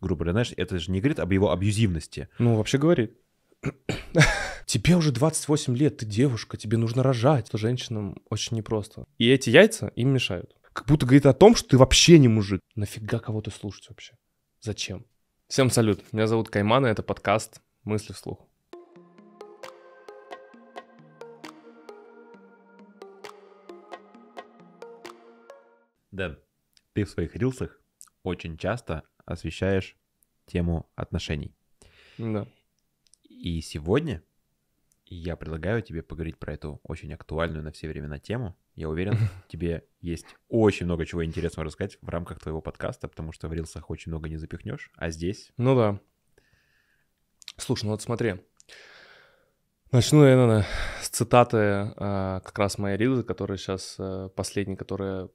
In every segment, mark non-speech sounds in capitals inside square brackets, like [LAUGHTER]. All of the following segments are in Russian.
грубо говоря, знаешь, это же не говорит об его абьюзивности. Ну, вообще говорит. [CLEARS THROAT] Тебе уже 28 лет, ты девушка, тебе нужно рожать. Это женщинам очень непросто. И эти яйца им мешают. Как будто говорит о том, что ты вообще не мужик. Нафига кого-то слушать вообще? Зачем? Всем салют. Меня зовут Кайман, и это подкаст «Мысли вслух». Да, ты в своих рилсах очень часто освещаешь тему отношений. Да. И сегодня я предлагаю тебе поговорить про эту очень актуальную на все времена тему. Я уверен, [LAUGHS] тебе есть очень много чего интересного рассказать в рамках твоего подкаста, потому что в рилсах очень много не запихнешь, а здесь... Ну да. Слушай, ну вот смотри. Начну я, наверное, с цитаты а, как раз моей рилы, которая сейчас а, последняя, которая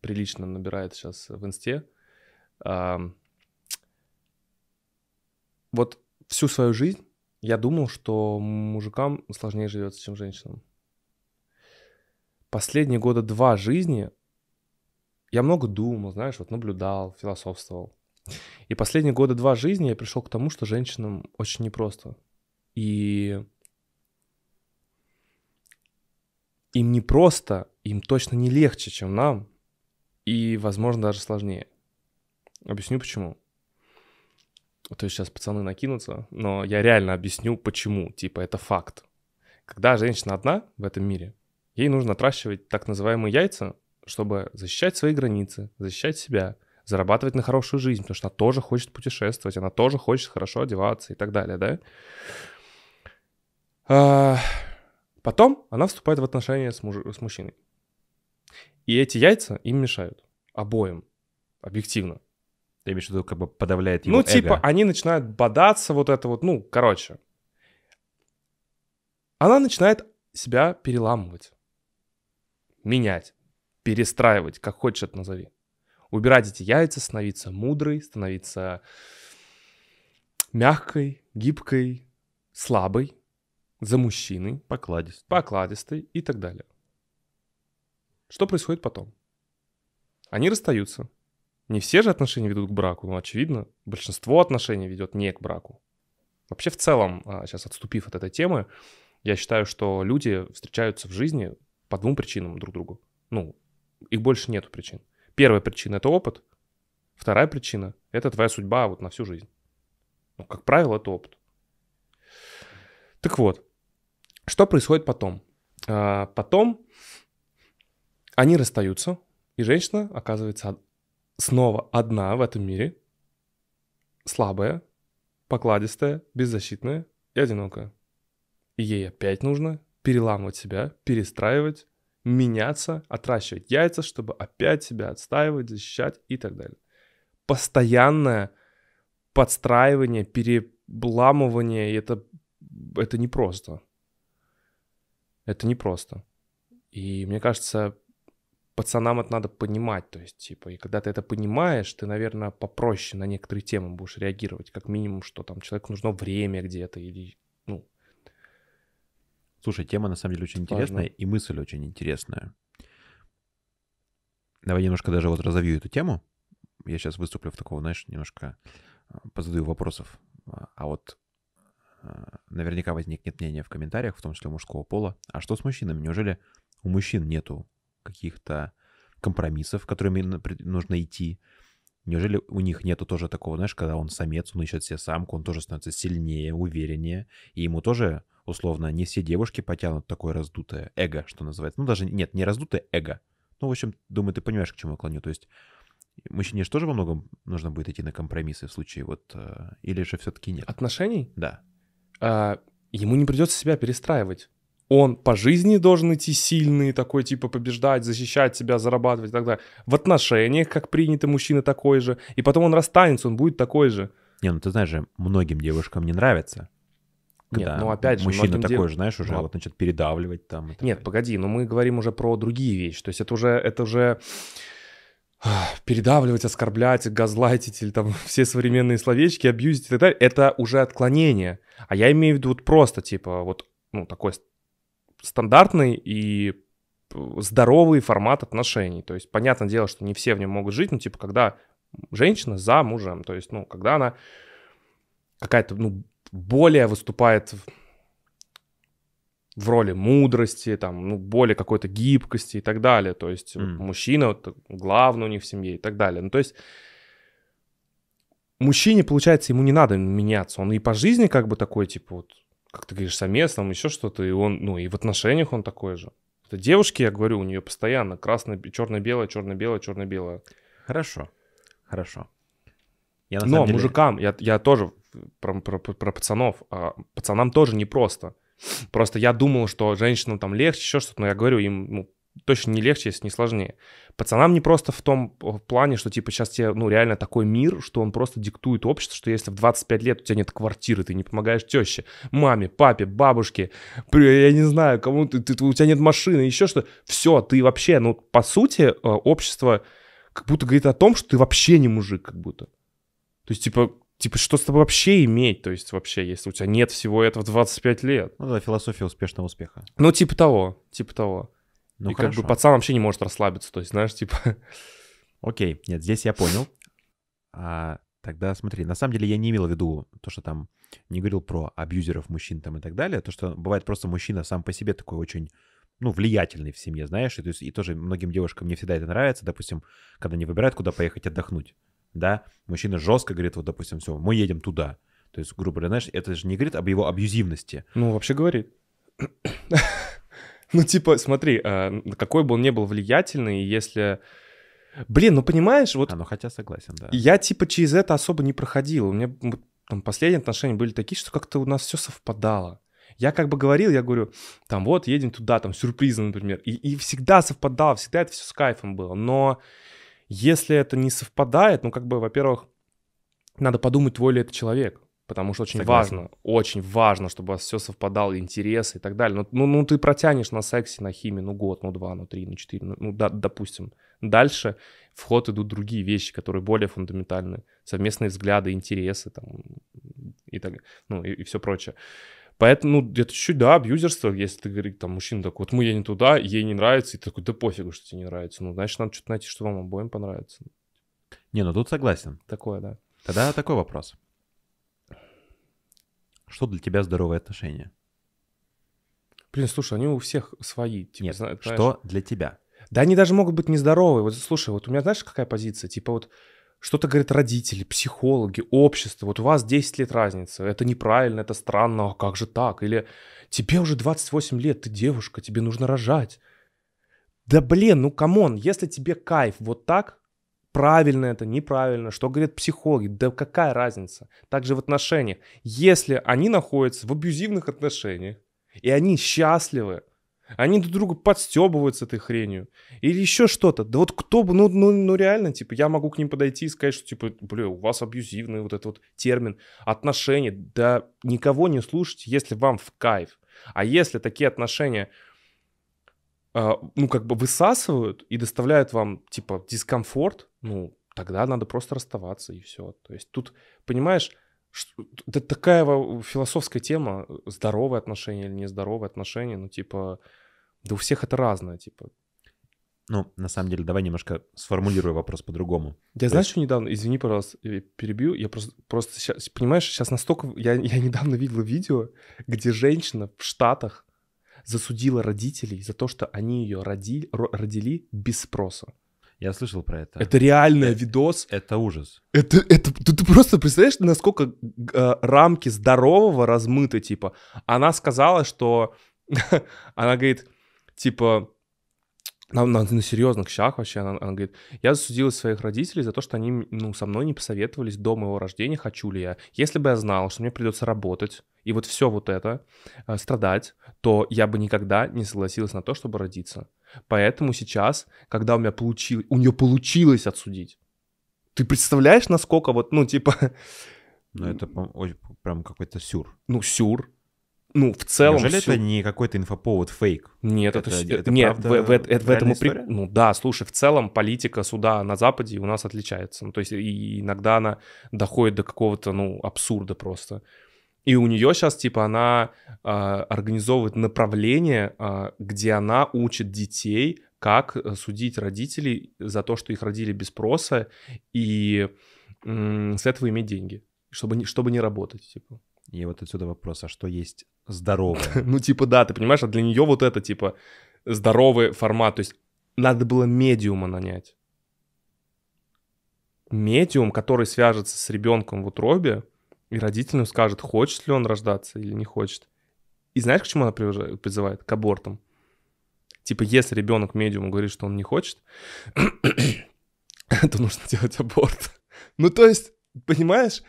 прилично набирает сейчас в инсте вот всю свою жизнь я думал, что мужикам сложнее живется, чем женщинам. Последние года два жизни я много думал, знаешь, вот наблюдал, философствовал. И последние года два жизни я пришел к тому, что женщинам очень непросто. И им не просто, им точно не легче, чем нам, и, возможно, даже сложнее. Объясню почему то есть сейчас пацаны накинутся, но я реально объясню, почему. Типа, это факт. Когда женщина одна в этом мире, ей нужно отращивать так называемые яйца, чтобы защищать свои границы, защищать себя, зарабатывать на хорошую жизнь, потому что она тоже хочет путешествовать, она тоже хочет хорошо одеваться и так далее, да? А... Потом она вступает в отношения с, муж... с мужчиной. И эти яйца им мешают. Обоим. Объективно. Ты имеешь в виду, как бы подавляет его Ну, эго. типа, они начинают бодаться, вот это вот, ну, короче. Она начинает себя переламывать, менять, перестраивать, как хочешь это назови. Убирать эти яйца, становиться мудрой, становиться мягкой, гибкой, слабой, за мужчиной. Покладистой. Покладистой и так далее. Что происходит потом? Они расстаются. Не все же отношения ведут к браку, но, ну, очевидно, большинство отношений ведет не к браку. Вообще, в целом, сейчас а, отступив от этой темы, я считаю, что люди встречаются в жизни по двум причинам друг другу. Ну, их больше нету причин. Первая причина — это опыт. Вторая причина — это твоя судьба вот на всю жизнь. Ну, как правило, это опыт. Так вот, что происходит потом? А, потом они расстаются, и женщина оказывается снова одна в этом мире, слабая, покладистая, беззащитная и одинокая. ей опять нужно переламывать себя, перестраивать, меняться, отращивать яйца, чтобы опять себя отстаивать, защищать и так далее. Постоянное подстраивание, перебламывание, это, это непросто. Это непросто. И мне кажется, пацанам это надо понимать, то есть, типа, и когда ты это понимаешь, ты, наверное, попроще на некоторые темы будешь реагировать, как минимум, что там человеку нужно время где-то или, ну... Слушай, тема на самом деле очень важно. интересная и мысль очень интересная. Давай немножко даже вот разовью эту тему. Я сейчас выступлю в такого, знаешь, немножко э, позадаю вопросов. А, а вот э, наверняка возникнет мнение в комментариях, в том числе мужского пола. А что с мужчинами? Неужели у мужчин нету каких-то компромиссов, которыми нужно идти. Неужели у них нету тоже такого, знаешь, когда он самец, он ищет себе самку, он тоже становится сильнее, увереннее, и ему тоже, условно, не все девушки потянут такое раздутое эго, что называется. Ну, даже, нет, не раздутое эго. Ну, в общем, думаю, ты понимаешь, к чему я клоню. То есть мужчине же тоже во многом нужно будет идти на компромиссы в случае вот... Э, или же все-таки нет? Отношений? Да. А, ему не придется себя перестраивать он по жизни должен идти сильный, такой типа побеждать, защищать себя, зарабатывать и так далее. В отношениях, как принято, мужчина такой же. И потом он расстанется, он будет такой же. Не, ну ты знаешь же, многим девушкам не нравится. Нет, ну опять же, мужчина такой дев... же, знаешь, уже ну, вот начнет передавливать там. Нет, далее. погоди, но мы говорим уже про другие вещи. То есть это уже, это уже передавливать, оскорблять, газлайтить или там [LAUGHS] все современные словечки, абьюзить и так далее, это уже отклонение. А я имею в виду вот просто, типа, вот ну, такой стандартный и здоровый формат отношений. То есть, понятное дело, что не все в нем могут жить, но типа, когда женщина за мужем, то есть, ну, когда она какая-то, ну, более выступает в, в роли мудрости, там, ну, более какой-то гибкости и так далее. То есть, mm. мужчина вот, главный у них в семье и так далее. Ну, то есть, мужчине, получается, ему не надо меняться. Он и по жизни как бы такой, типа, вот, как ты говоришь, самец, там еще что-то, и он, ну, и в отношениях он такой же. Это девушки, я говорю, у нее постоянно красное, черно-белое, черно-белое, черно-белое. Хорошо, хорошо. Я, Но деле... мужикам, я, я тоже про, про, про пацанов, а, пацанам тоже непросто. Просто я думал, что женщинам там легче, еще что-то, но я говорю, им ну, точно не легче, если не сложнее. Пацанам не просто в том э, плане, что типа сейчас тебе, ну, реально такой мир, что он просто диктует общество, что если в 25 лет у тебя нет квартиры, ты не помогаешь теще, маме, папе, бабушке, я не знаю, кому ты, ты, у тебя нет машины, еще что Все, ты вообще, ну, по сути, э, общество как будто говорит о том, что ты вообще не мужик, как будто. То есть, типа, типа, что с тобой вообще иметь, то есть вообще, если у тебя нет всего этого в 25 лет. Ну да, философия успешного успеха. Ну, типа того, типа того. Ну, и хорошо. как бы пацан вообще не может расслабиться, то есть, знаешь, типа... [LAUGHS] Окей, нет, здесь я понял. А, тогда смотри, на самом деле я не имел в виду то, что там не говорил про абьюзеров мужчин там и так далее, то, что бывает просто мужчина сам по себе такой очень ну, влиятельный в семье, знаешь, и, то есть, и тоже многим девушкам не всегда это нравится, допустим, когда они выбирают, куда поехать отдохнуть, да, мужчина жестко говорит, вот, допустим, все, мы едем туда, то есть, грубо говоря, знаешь, это же не говорит об его абьюзивности. Ну, вообще говорит. [LAUGHS] [LAUGHS] Ну, типа, смотри, а, какой бы он ни был влиятельный, если... Блин, ну понимаешь, вот... А, ну хотя согласен, да. Я типа через это особо не проходил. У меня там последние отношения были такие, что как-то у нас все совпадало. Я как бы говорил, я говорю, там вот, едем туда, там сюрпризы, например. И, и всегда совпадало, всегда это все с кайфом было. Но если это не совпадает, ну как бы, во-первых, надо подумать, твой ли это человек. Потому что очень Согласен. важно, очень важно, чтобы у вас все совпадало, интересы и так далее. Ну, ну, ну, ты протянешь на сексе, на химии, ну, год, ну, два, ну, три, ну, четыре, ну, ну да, допустим. Дальше в ход идут другие вещи, которые более фундаментальны. Совместные взгляды, интересы там и так, ну, и, и все прочее. Поэтому, ну, где-то чуть-чуть, да, абьюзерство, если ты говоришь, там, мужчина такой, вот мы, едем туда, ей не нравится, и ты такой, да пофигу, что тебе не нравится. Ну, значит, надо что-то найти, что вам обоим понравится. Не, ну тут согласен. Такое, да. Тогда такой вопрос. Что для тебя здоровые отношения? Блин, слушай, они у всех свои. Типа, Нет, знаешь, что для тебя? Да они даже могут быть нездоровые. Вот слушай, вот у меня знаешь, какая позиция? Типа вот что-то говорят родители, психологи, общество. Вот у вас 10 лет разница. Это неправильно, это странно, а как же так? Или тебе уже 28 лет, ты девушка, тебе нужно рожать. Да блин, ну камон, если тебе кайф вот так, правильно это, неправильно, что говорят психологи, да какая разница. Также в отношениях. Если они находятся в абьюзивных отношениях, и они счастливы, они друг друга подстебывают с этой хренью. Или еще что-то. Да вот кто бы, ну, ну, ну реально, типа, я могу к ним подойти и сказать, что, типа, бля, у вас абьюзивный вот этот вот термин отношения. Да никого не слушайте, если вам в кайф. А если такие отношения, а, ну, как бы высасывают и доставляют вам, типа, дискомфорт, ну, тогда надо просто расставаться и все. То есть тут, понимаешь, это такая философская тема, э, здоровые отношения или нездоровые отношения, ну, типа, да у всех это разное, типа. Ну, на самом деле, давай немножко сформулирую вопрос по-другому. Я знаю, есть... что недавно, извини, пожалуйста, я перебью, я просто, просто сейчас, понимаешь, сейчас настолько, я, [LAUGHS] я недавно видел видео, где женщина в Штатах засудила родителей за то, что они ее родили родили без спроса. Я слышал про это. Это реальный это, видос. Это ужас. Это, это, ты, ты просто представляешь, насколько э, рамки здорового размыты, типа. Она сказала, что... [LAUGHS] она говорит, типа, на, на, на серьезных щах вообще, она, она говорит, я засудила своих родителей за то, что они, ну, со мной не посоветовались до моего рождения, хочу ли я. Если бы я знала, что мне придется работать, и вот все вот это, э, страдать, то я бы никогда не согласилась на то, чтобы родиться. Поэтому сейчас, когда у меня получилось, у нее получилось отсудить. Ты представляешь, насколько вот, ну, типа... [LAUGHS] Ну, это прям какой-то сюр. Ну, сюр. Ну, в целом... Неужели сюр... это не какой-то инфоповод, фейк? Нет, это, это, это нет, правда в, в, это, в этом... При... Ну, да, слушай, в целом политика суда на Западе у нас отличается. Ну, то есть и иногда она доходит до какого-то, ну, абсурда просто. И у нее сейчас, типа, она э, организовывает направление, э, где она учит детей, как э, судить родителей за то, что их родили без спроса, и э, с этого иметь деньги, чтобы, чтобы не работать, типа. И вот отсюда вопрос, а что есть здоровое? [LAUGHS] ну, типа, да, ты понимаешь, а для нее вот это, типа, здоровый формат. То есть надо было медиума нанять. Медиум, который свяжется с ребенком в утробе — и родителям скажет, хочет ли он рождаться или не хочет. И знаешь, к чему она призывает? К абортам. Типа, если ребенок медиуму говорит, что он не хочет, [COUGHS] то нужно делать аборт. ну, то есть, понимаешь?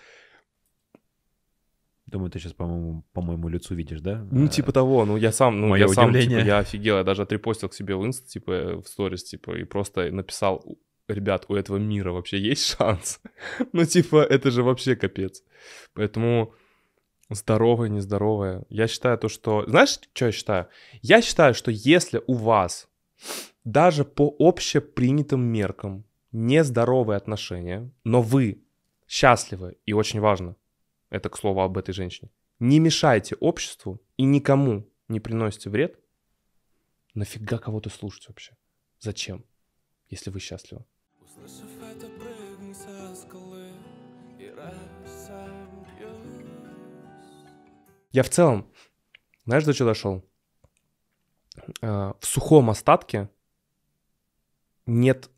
Думаю, ты сейчас, по-моему, по моему лицу видишь, да? Ну, типа а. того, ну я сам, ну Моё я удивление. сам, типа, я офигел, я даже отрепостил к себе в инст, типа, в сторис, типа, и просто написал, ребят, у этого мира вообще есть шанс? [LAUGHS] ну, типа, это же вообще капец. Поэтому здоровое, нездоровое. Я считаю то, что... Знаешь, что я считаю? Я считаю, что если у вас даже по общепринятым меркам нездоровые отношения, но вы счастливы, и очень важно, это к слову об этой женщине, не мешайте обществу и никому не приносите вред, нафига кого-то слушать вообще? Зачем, если вы счастливы? Слышу это прыгну со скалы И раз Я в целом, знаешь, до чего дошел? Э, в сухом остатке нет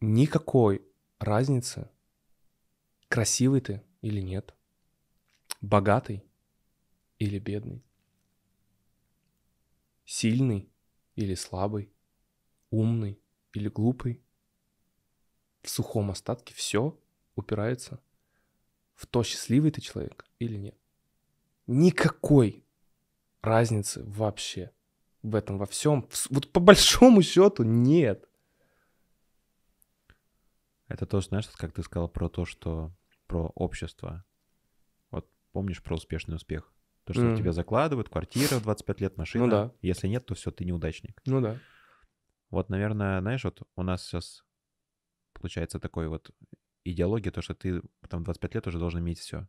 никакой разницы, красивый ты или нет, богатый или бедный, сильный или слабый, умный или глупый, в сухом остатке все упирается в то, счастливый ты человек или нет. Никакой разницы вообще в этом во всем. Вот по большому счету нет. Это то знаешь, как ты сказал про то, что про общество. Вот помнишь про успешный успех? То, что mm. mm тебя закладывают, квартира в 25 лет, машина. Ну да. Если нет, то все, ты неудачник. Ну да. Вот, наверное, знаешь, вот у нас сейчас получается такой вот идеологии, то, что ты там 25 лет уже должен иметь все.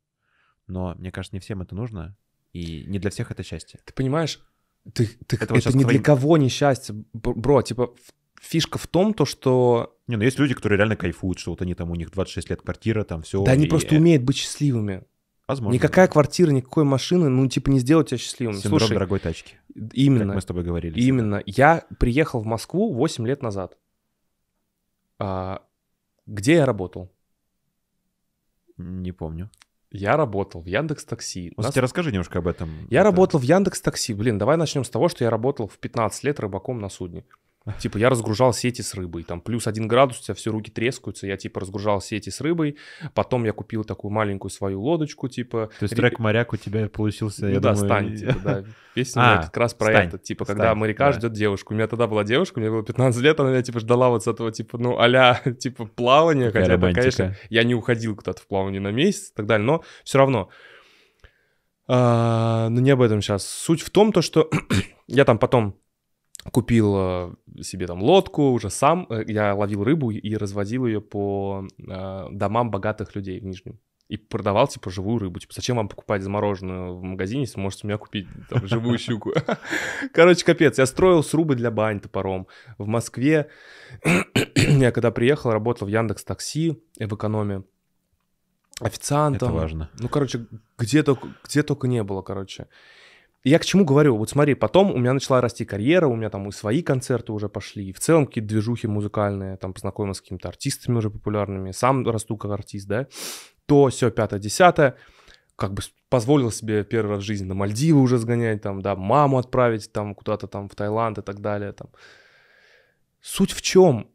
Но, мне кажется, не всем это нужно, и не для всех это счастье. Ты понимаешь, ты, ты, это, это вот ни твоим... для кого не счастье, бро, типа, фишка в том, то, что... Не, ну есть люди, которые реально кайфуют, что вот они там, у них 26 лет квартира, там все. Да они и... просто э, умеют быть счастливыми. Возможно. Никакая квартира, никакой машины, ну, типа, не сделать тебя счастливым. Синдром Слушай, дорогой тачки. Именно. Как мы с тобой говорили. Именно. Я приехал в Москву 8 лет назад. А, где я работал? Не помню. Я работал в Яндекс Такси. Ну, Нас... расскажи немножко об этом. Я Это... работал в Яндекс Такси. Блин, давай начнем с того, что я работал в 15 лет рыбаком на судне. Типа я разгружал сети с рыбой, там плюс один градус, у тебя все руки трескаются, я типа разгружал сети с рыбой, потом я купил такую маленькую свою лодочку, типа... То есть трек «Моряк» у тебя получился, ну, я да, думаю... стань, типа, да. [LAUGHS] Песня а, как раз про стань, это, типа, когда стань, моряка да. ждет девушку. У меня тогда была девушка, мне было 15 лет, она меня типа ждала вот с этого, типа, ну, а [LAUGHS] типа, плавания, Какая хотя, романтика. конечно, я не уходил куда-то в плавание на месяц и так далее, но все равно... А, но ну, не об этом сейчас. Суть в том, то, что [CLEARS THROAT] я там потом купил э, себе там лодку уже сам, э, я ловил рыбу и разводил ее по э, домам богатых людей в Нижнем и продавал, типа, живую рыбу. Типа, зачем вам покупать замороженную в магазине, если можете у меня купить там, [LAUGHS] живую щуку? [LAUGHS] Короче, капец. Я строил срубы для бань топором. В Москве [CLEARS THROAT] я когда приехал, работал в Яндекс Такси в экономе официантом. Это важно. Ну, короче, где только, где только не было, короче. Я к чему говорю? Вот смотри, потом у меня начала расти карьера, у меня там и свои концерты уже пошли, и в целом какие-то движухи музыкальные, там познакомился с какими-то артистами уже популярными, сам расту как артист, да, то все, пятое, десятое, как бы позволил себе первый раз в жизни на Мальдивы уже сгонять, там, да, маму отправить там куда-то там в Таиланд и так далее, там. Суть в чем?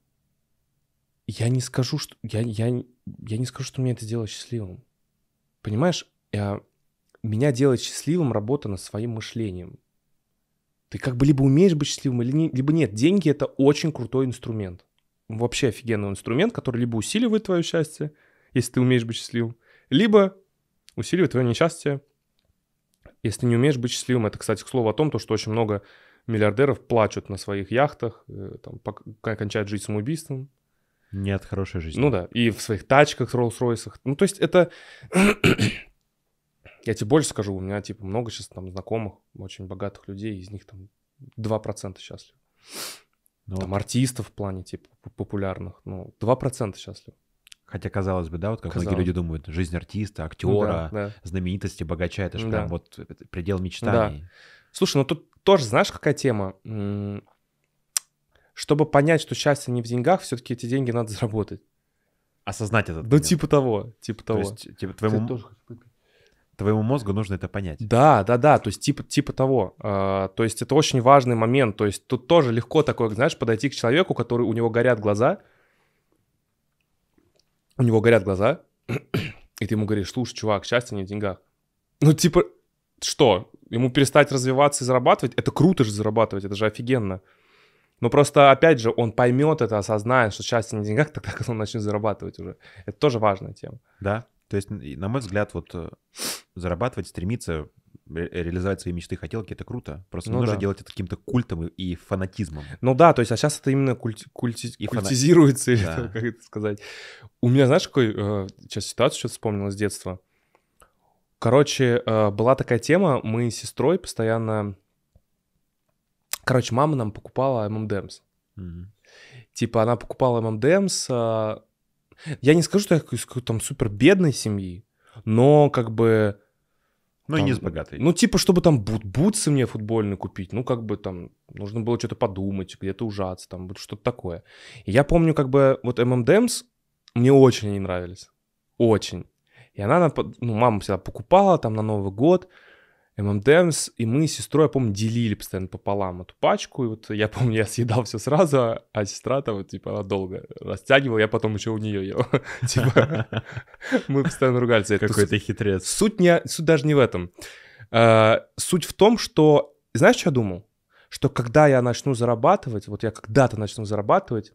Я не скажу, что... Я, я, я не скажу, что меня это сделало счастливым. Понимаешь, я, меня делает счастливым работа над своим мышлением. Ты как бы либо умеешь быть счастливым, либо нет. Деньги — это очень крутой инструмент. Вообще офигенный инструмент, который либо усиливает твое счастье, если ты умеешь быть счастливым, либо усиливает твое несчастье, если ты не умеешь быть счастливым. Это, кстати, к слову о том, то, что очень много миллиардеров плачут на своих яхтах, э, там, кончают жизнь самоубийством. Нет хорошей жизни. Ну да, и в своих тачках, Роллс-Ройсах. Ну, то есть это я тебе больше скажу, у меня, типа, много сейчас там знакомых, очень богатых людей, из них там 2% счастливы. Ну, там вот. артистов в плане, типа, популярных, ну, 2% счастливы. Хотя, казалось бы, да, вот как казалось. многие люди думают, жизнь артиста, актера, ну, да, да. знаменитости, богача, это же да. прям вот предел мечтаний. Да. Слушай, ну тут тоже, знаешь, какая тема? Чтобы понять, что счастье не в деньгах, все-таки эти деньги надо заработать. Осознать это. Ну, момент. типа того, типа того. То есть, типа, твоему... Ты тоже Твоему мозгу нужно это понять. Да, да, да, то есть типа, типа того. А, то есть это очень важный момент. То есть тут тоже легко такое, знаешь, подойти к человеку, который у него горят глаза. У него горят глаза. И ты ему говоришь, слушай, чувак, счастье не в деньгах. Ну типа, что? Ему перестать развиваться и зарабатывать? Это круто же зарабатывать, это же офигенно. Но просто, опять же, он поймет это, осознает, что счастье не в деньгах, [LAUGHS] тогда когда он начнет зарабатывать уже. Это тоже важная тема. Да. То есть, на мой взгляд, вот э, зарабатывать, стремиться, э, реализовать свои мечты, хотелки, это круто. Просто ну, нужно да. делать это каким-то культом и фанатизмом. Ну да, то есть, а сейчас это именно культи- культи- и культизируется, фана... или да. как это сказать. У меня, знаешь, какой сейчас э, ситуацию что-то вспомнила с детства. Короче, была такая тема, мы с сестрой постоянно... Короче, мама нам покупала ММДМС. Mm-hmm. Типа она покупала ММДМС, я не скажу, что я из какой-то там супер бедной семьи, но как бы... Ну и не с богатой. Ну типа, чтобы там бут бутсы мне футбольные купить, ну как бы там нужно было что-то подумать, где-то ужаться, там вот что-то такое. И я помню как бы вот ММДМС мне очень они нравились. Очень. И она, ну, мама всегда покупала там на Новый год. ММДМС, и мы с сестрой, я помню, делили постоянно пополам эту пачку, и вот я помню, я съедал все сразу, а сестра там, вот, типа, она долго растягивала, я потом еще у нее ел. [LAUGHS] Типа, [LAUGHS] мы постоянно ругались. Какой-то хитрец. Суть не, суть даже не в этом. А, суть в том, что, знаешь, что я думал? Что когда я начну зарабатывать, вот я когда-то начну зарабатывать,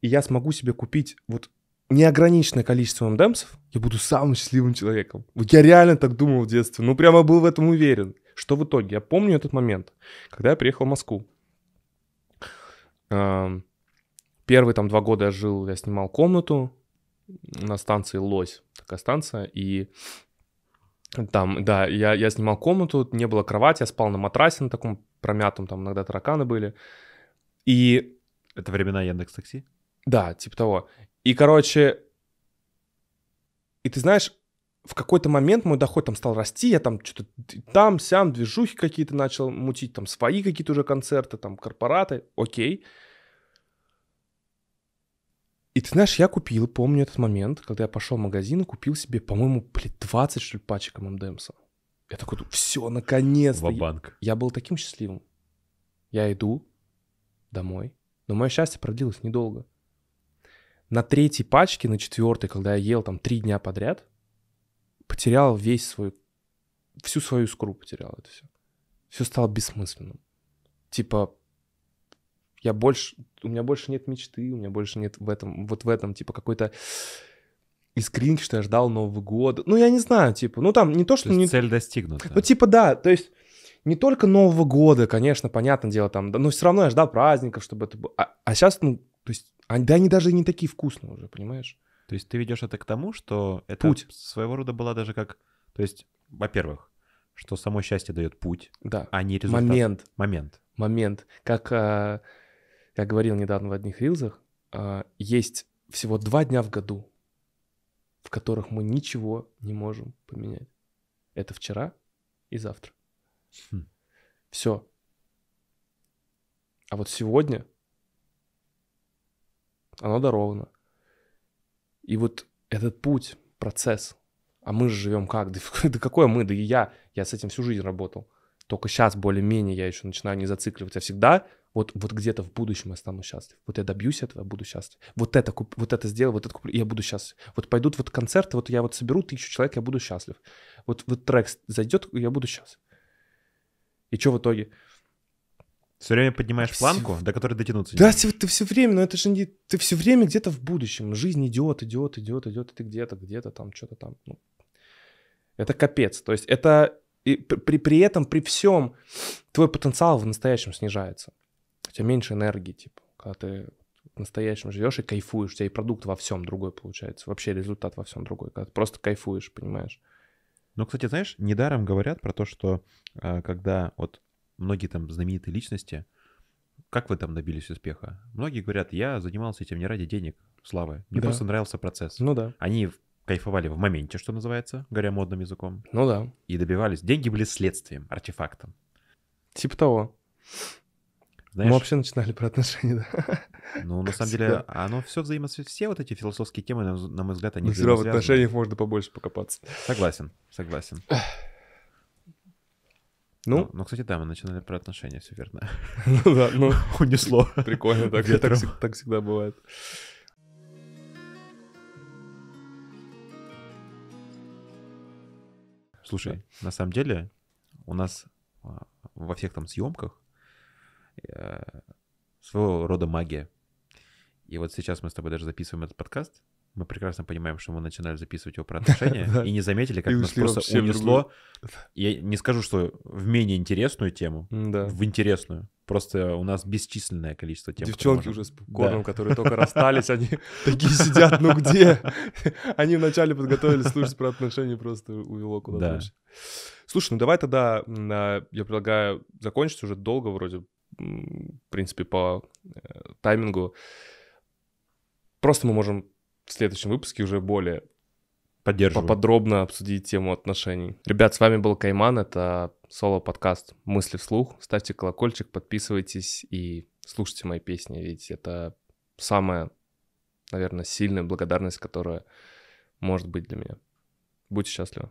и я смогу себе купить вот неограниченное количество мдэмсов, я буду самым счастливым человеком. я реально так думал в детстве, ну прямо был в этом уверен. Что в итоге? Я помню этот момент, когда я приехал в Москву. Первые там два года я жил, я снимал комнату на станции Лось, такая станция, и там, да, я, я снимал комнату, не было кровати, я спал на матрасе на таком промятом, там иногда тараканы были. И... Это времена Яндекс Такси? Да, типа того. И, короче, и ты знаешь, в какой-то момент мой доход там стал расти, я там что-то там, сям, движухи какие-то начал мутить, там свои какие-то уже концерты, там корпораты, окей. И ты знаешь, я купил, помню этот момент, когда я пошел в магазин и купил себе, по-моему, блядь, 20 что ли пачек ММДМса. Эм эм я такой, все, наконец-то. банк я, я был таким счастливым. Я иду домой, но мое счастье продлилось недолго на третьей пачке, на четвертой, когда я ел там три дня подряд, потерял весь свой... Всю свою искру потерял это все. Все стало бессмысленным. Типа, я больше... У меня больше нет мечты, у меня больше нет в этом... Вот в этом, типа, какой-то искринки, что я ждал Нового года. Ну, я не знаю, типа, ну там не то, что... То не... цель достигнута. Ну, типа, да, то есть не только Нового года, конечно, понятное дело, там, но все равно я ждал праздников, чтобы это было. А, а сейчас, ну, то есть, они, а, да они даже не такие вкусные уже, понимаешь? То есть ты ведешь это к тому, что это путь. своего рода была даже как... То есть, во-первых, что само счастье дает путь, да. а не результат. Момент. Момент. Момент. Как а, я говорил недавно в одних рилзах, а, есть всего два дня в году, в которых мы ничего не можем поменять. Это вчера и завтра. Хм. Все. А вот сегодня оно даровано. И вот этот путь, процесс, а мы же живем как? Да, [LAUGHS] да какое мы? Да и я. Я с этим всю жизнь работал. Только сейчас более-менее я еще начинаю не зацикливать. Я всегда вот, вот где-то в будущем я стану счастлив. Вот я добьюсь этого, я буду счастлив. Вот это, куп, вот это сделаю, вот это куплю, я буду счастлив. Вот пойдут вот концерты, вот я вот соберу тысячу человек, я буду счастлив. Вот, вот трек зайдет, я буду счастлив. И что в итоге? Все время поднимаешь планку, до которой дотянуться. Да, типа, ты, ты все время, но это же не... Ты все время где-то в будущем. Жизнь идет, идет, идет, идет, и ты где-то, где-то там, что-то там. Ну, это капец. То есть это... И при, при этом, при всем, твой потенциал в настоящем снижается. У тебя меньше энергии, типа, когда ты в настоящем живешь и кайфуешь. У тебя и продукт во всем другой получается. Вообще результат во всем другой. Когда ты просто кайфуешь, понимаешь. Ну, кстати, знаешь, недаром говорят про то, что а, когда вот многие там знаменитые личности, как вы там добились успеха? Многие говорят, я занимался этим не ради денег, славы. Мне да. просто нравился процесс. Ну да. Они кайфовали в моменте, что называется, говоря модным языком. Ну да. И добивались. Деньги были следствием, артефактом. Типа того. Знаешь, Мы вообще начинали про отношения, да. Ну, на как самом всегда. деле, оно все взаимосвязано. Все вот эти философские темы, на, мой взгляд, они Но ну, все равно в отношениях можно побольше покопаться. Согласен, согласен. Ну? ну? ну, кстати, да, мы начинали про отношения, все верно. [LAUGHS] Ну да, ну... [LAUGHS] Унесло. Прикольно, так, так, так всегда бывает. Слушай, да. на самом деле у нас а, во всех там съемках э, своего рода магия. И вот сейчас мы с тобой даже записываем этот подкаст, мы прекрасно понимаем, что мы начинали записывать его про отношения [LAUGHS] и не заметили, как нас просто унесло. Я не скажу, что в менее интересную тему, в интересную. Просто у нас бесчисленное количество тем. Девчонки уже с попкорном, которые только [LAUGHS] расстались, они такие сидят, ну где? [LAUGHS] Они вначале подготовились слушать про отношения, просто увело куда-то Слушай, ну давай тогда, а, я предлагаю, закончить уже долго вроде, в принципе, по э, таймингу. Просто мы можем в следующем выпуске уже более Поддерживаю. поподробно обсудить тему отношений. Ребят, с вами был Кайман, это соло-подкаст «Мысли вслух». Ставьте колокольчик, подписывайтесь и слушайте мои песни, ведь это самая, наверное, сильная благодарность, которая может быть для меня. Будьте счастливы.